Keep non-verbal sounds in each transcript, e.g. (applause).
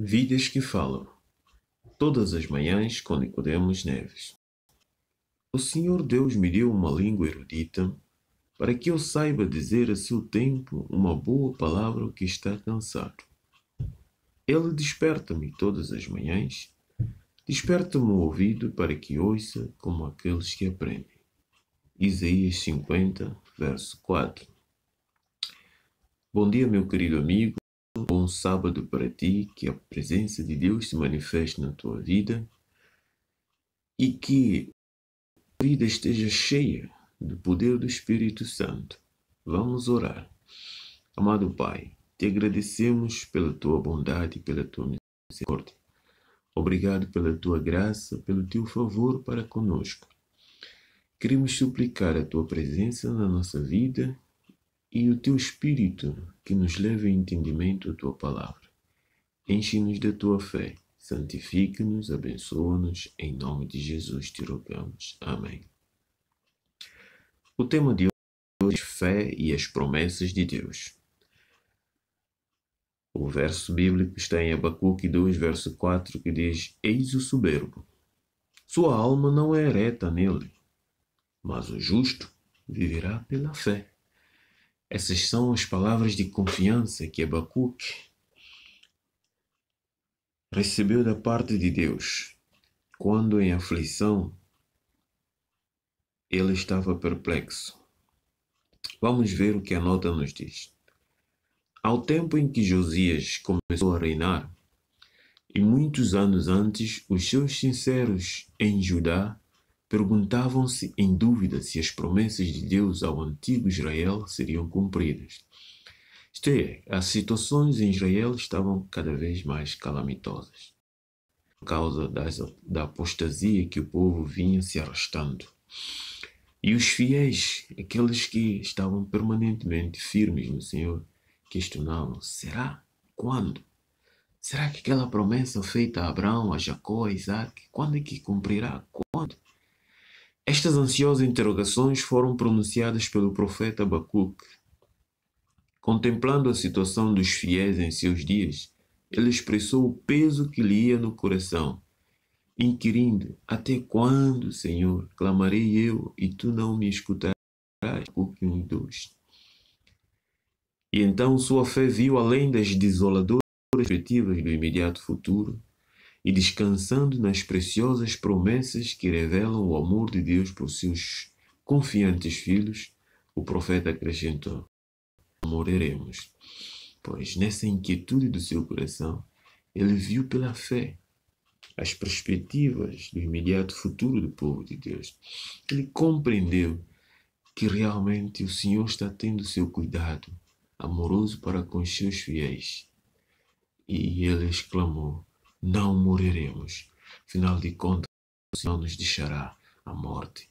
Vidas que falam. Todas as manhãs com Nicodemos Neves. O Senhor Deus me deu uma língua erudita para que eu saiba dizer a seu tempo uma boa palavra que está cansado. Ele desperta-me todas as manhãs, desperta-me o ouvido para que ouça como aqueles que aprendem. Isaías 50, verso 4. Bom dia, meu querido amigo bom sábado para ti, que a presença de Deus se manifeste na tua vida e que a vida esteja cheia do poder do Espírito Santo. Vamos orar. Amado Pai, te agradecemos pela tua bondade e pela tua misericórdia. Obrigado pela tua graça, pelo teu favor para conosco. Queremos suplicar a tua presença na nossa vida e o teu Espírito, que nos leve ao entendimento da tua palavra. Enche-nos da tua fé, santifica-nos, abençoa-nos, em nome de Jesus te rogamos. Amém. O tema de hoje é fé e as promessas de Deus. O verso bíblico está em Abacuque 2, verso 4, que diz: Eis o soberbo. Sua alma não é ereta nele, mas o justo viverá pela fé. Essas são as palavras de confiança que Abacuque recebeu da parte de Deus quando em aflição ele estava perplexo. Vamos ver o que a nota nos diz. Ao tempo em que Josias começou a reinar, e muitos anos antes, os seus sinceros em Judá perguntavam-se em dúvida se as promessas de Deus ao antigo Israel seriam cumpridas. Isto é, as situações em Israel estavam cada vez mais calamitosas, por causa das, da apostasia que o povo vinha se arrastando. E os fiéis, aqueles que estavam permanentemente firmes no Senhor, questionavam: será? Quando? Será que aquela promessa feita a Abraão, a Jacó, a Isaac, quando é que cumprirá? Quando? Estas ansiosas interrogações foram pronunciadas pelo profeta Abacuque. Contemplando a situação dos fiéis em seus dias, ele expressou o peso que lhe ia no coração, inquirindo: Até quando, Senhor, clamarei eu e tu não me escutarás? Abacuque 1 e 2. E então sua fé viu além das desoladoras perspectivas do imediato futuro e descansando nas preciosas promessas que revelam o amor de Deus por seus confiantes filhos, o profeta acrescentou: moreremos Pois nessa inquietude do seu coração, ele viu pela fé as perspectivas do imediato futuro do povo de Deus. Ele compreendeu que realmente o Senhor está tendo seu cuidado amoroso para com os seus fiéis. E ele exclamou: não moreremos, Afinal de contas, não nos deixará a morte.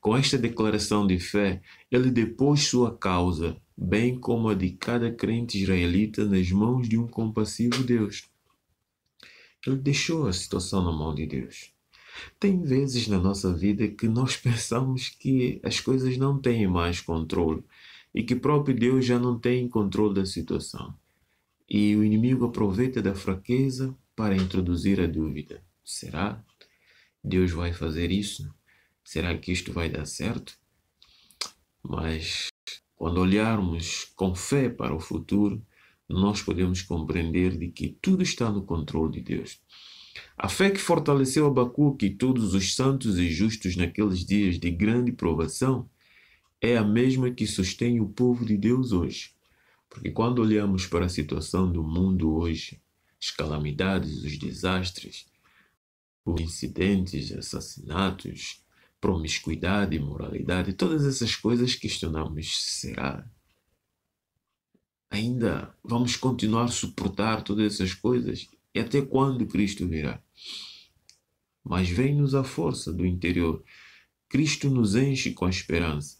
Com esta declaração de fé, ele depôs sua causa, bem como a de cada crente israelita, nas mãos de um compassivo Deus. Ele deixou a situação na mão de Deus. Tem vezes na nossa vida que nós (laughs) pensamos que as coisas não têm mais controle e que próprio Deus já não tem controle da situação. E o inimigo aproveita da fraqueza para introduzir a dúvida: será? Deus vai fazer isso? Será que isto vai dar certo? Mas quando olharmos com fé para o futuro, nós podemos compreender de que tudo está no controle de Deus. A fé que fortaleceu Abacuque e todos os santos e justos naqueles dias de grande provação é a mesma que sustém o povo de Deus hoje. Porque quando olhamos para a situação do mundo hoje, as calamidades, os desastres, os incidentes, assassinatos, promiscuidade, imoralidade, todas essas coisas questionamos será ainda vamos continuar a suportar todas essas coisas e até quando Cristo virá? Mas vem-nos a força do interior. Cristo nos enche com a esperança.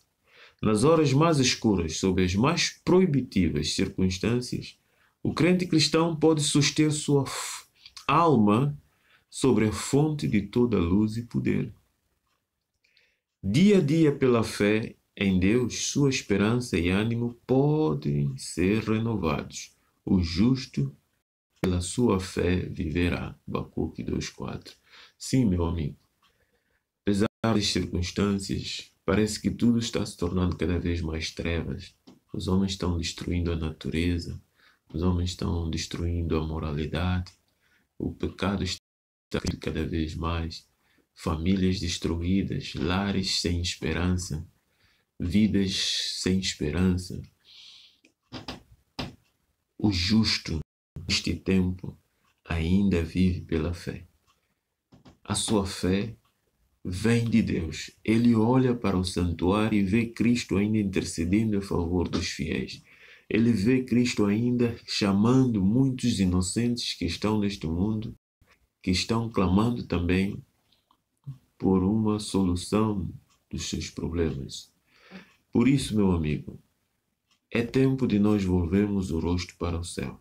Nas horas mais escuras, sob as mais proibitivas circunstâncias, o crente cristão pode suster sua alma sobre a fonte de toda luz e poder. Dia a dia, pela fé em Deus, sua esperança e ânimo podem ser renovados. O justo, pela sua fé, viverá. Bacuque 2,4. Sim, meu amigo. Apesar das circunstâncias, parece que tudo está se tornando cada vez mais trevas. Os homens estão destruindo a natureza, os homens estão destruindo a moralidade, o pecado está cada vez mais, famílias destruídas, lares sem esperança, vidas sem esperança. O justo, neste tempo, ainda vive pela fé. A sua fé vem de Deus. Ele olha para o santuário e vê Cristo ainda intercedendo a favor dos fiéis ele vê Cristo ainda chamando muitos inocentes que estão neste mundo, que estão clamando também por uma solução dos seus problemas. Por isso, meu amigo, é tempo de nós volvermos o rosto para o céu.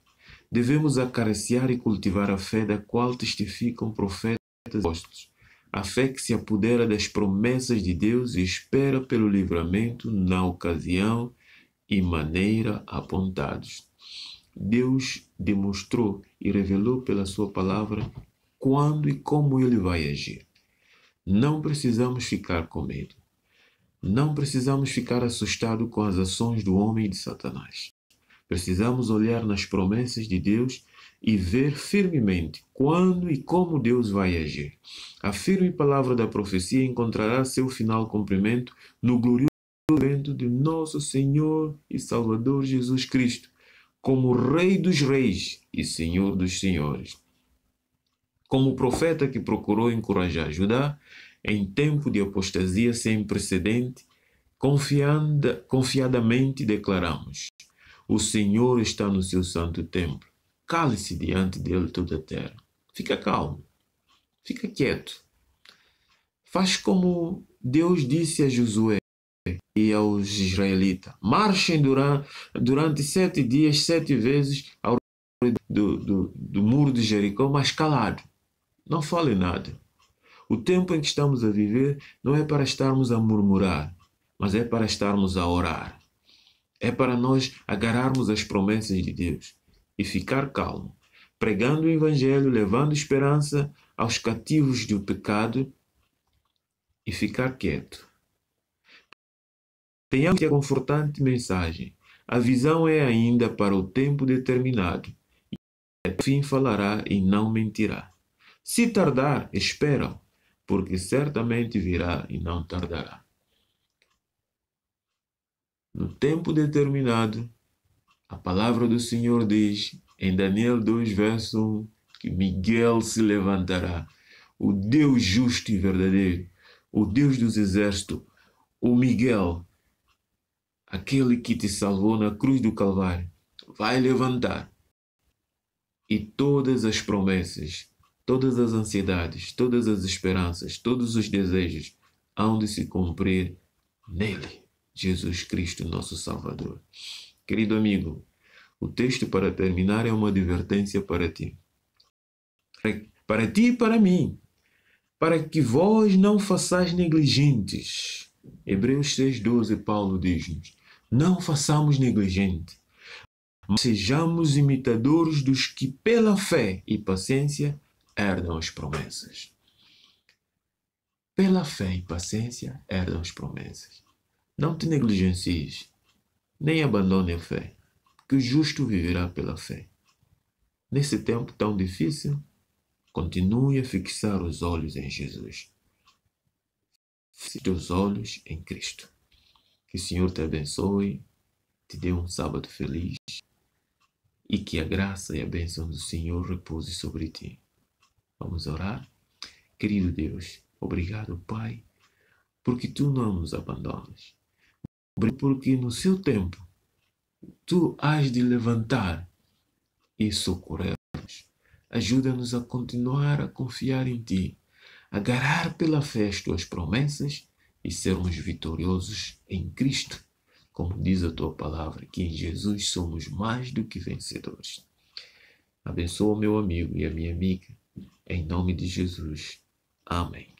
Devemos acariciar e cultivar a fé da qual testificam profetas e apóstolos, a fé que se apodera das promessas de Deus e espera pelo livramento na ocasião e maneira apontados. Deus demonstrou e revelou pela sua palavra quando e como ele vai agir. Não precisamos ficar com medo. Não precisamos ficar assustados com as ações do homem e de Satanás. Precisamos olhar nas promessas de Deus e ver firmemente quando e como Deus vai agir. A firme palavra da profecia encontrará seu final cumprimento no glorioso violento de nosso Senhor e Salvador Jesus Cristo, como Rei dos Reis e Senhor dos Senhores. Como profeta que procurou encorajar Judá em tempo de apostasia sem precedente, confiada, confiadamente declaramos: O Senhor está no seu santo templo. Cale-se diante dele toda a terra. Fica calmo. Fica quieto. Faz como Deus disse a Josué: e aos israelitas. Marchem durante, durante sete dias, sete vezes, ao do, do, do muro de Jericó, mas calado. Não fale nada. O tempo em que estamos a viver não é para estarmos a murmurar, mas é para estarmos a orar. É para nós agarrarmos as promessas de Deus e ficar calmo, pregando o Evangelho, levando esperança aos cativos do pecado e ficar quieto Tenhamos a confortante mensagem. A visão é ainda para o tempo determinado. E o fim falará e não mentirá. Se tardar, esperam, porque certamente virá e não tardará. No tempo determinado, a palavra do Senhor diz em Daniel 2, verso 1, que Miguel se levantará, o Deus justo e verdadeiro, o Deus dos exércitos, o Miguel, aquele que te salvou na cruz do Calvário vai levantar. E todas as promessas, todas as ansiedades, todas as esperanças, todos os desejos hão de se cumprir nele, Jesus Cristo, nosso Salvador. Querido amigo, o texto para terminar é uma advertência para ti. Para, ti e para mim, para que vós não façais negligentes. Hebreus 6,12, Paulo diz-nos: não façamos negligente, mas sejamos imitadores dos que, pela fé e paciência, herdam as promessas. Pela fé e paciência, herdam as promessas. Não te negligencies, nem abandone a fé, que o justo viverá pela fé. Nesse tempo tão difícil, continue a fixar os olhos em Jesus. Fixe teus olhos em Cristo. Que o Senhor te abençoe, te dê um sábado feliz e que a graça e a bênção do Senhor repouse sobre ti. Vamos orar? Querido Deus, obrigado, Pai, porque tu não nos abandonas. Porque no seu tempo tu has de levantar e socorrer-nos. Ajuda-nos a continuar a confiar em ti, a agarrar pela fé as tuas promessas e sermos vitoriosos em Cristo, como diz a tua palavra, que em Jesus somos mais do que vencedores. Abençoa o meu amigo e a minha amiga, em nome de Jesus. Amém.